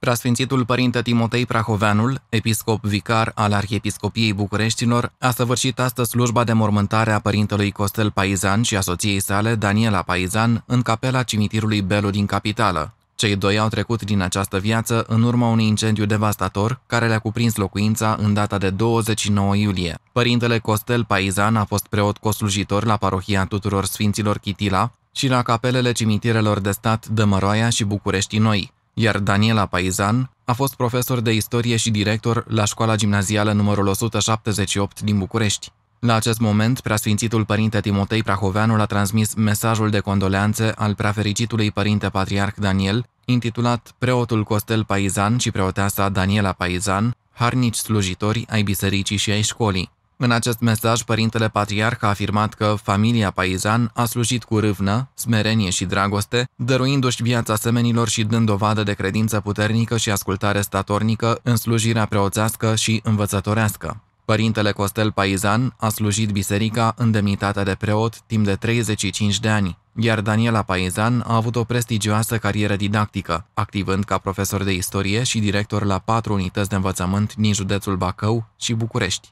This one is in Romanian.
Preasfințitul Părinte Timotei Prahoveanul, episcop vicar al Arhiepiscopiei Bucureștilor, a săvârșit astăzi slujba de mormântare a părintelui Costel Paizan și a soției sale, Daniela Paizan, în capela cimitirului Belu din capitală. Cei doi au trecut din această viață în urma unui incendiu devastator care le-a cuprins locuința în data de 29 iulie. Părintele Costel Paizan a fost preot coslujitor la parohia tuturor Sfinților Chitila și la capelele cimitirelor de stat Dămăroaia și București Noi iar Daniela Paizan a fost profesor de istorie și director la școala gimnazială numărul 178 din București. La acest moment, preasfințitul părinte Timotei Prahoveanu l-a transmis mesajul de condoleanțe al preafericitului părinte patriarh Daniel, intitulat Preotul Costel Paizan și preoteasa Daniela Paizan, harnici slujitori ai bisericii și ai școlii. În acest mesaj, Părintele Patriarh a afirmat că familia Paizan a slujit cu râvnă, smerenie și dragoste, dăruindu-și viața semenilor și dând dovadă de credință puternică și ascultare statornică în slujirea preoțească și învățătorească. Părintele Costel Paizan a slujit biserica în demnitatea de preot timp de 35 de ani, iar Daniela Paizan a avut o prestigioasă carieră didactică, activând ca profesor de istorie și director la patru unități de învățământ din județul Bacău și București.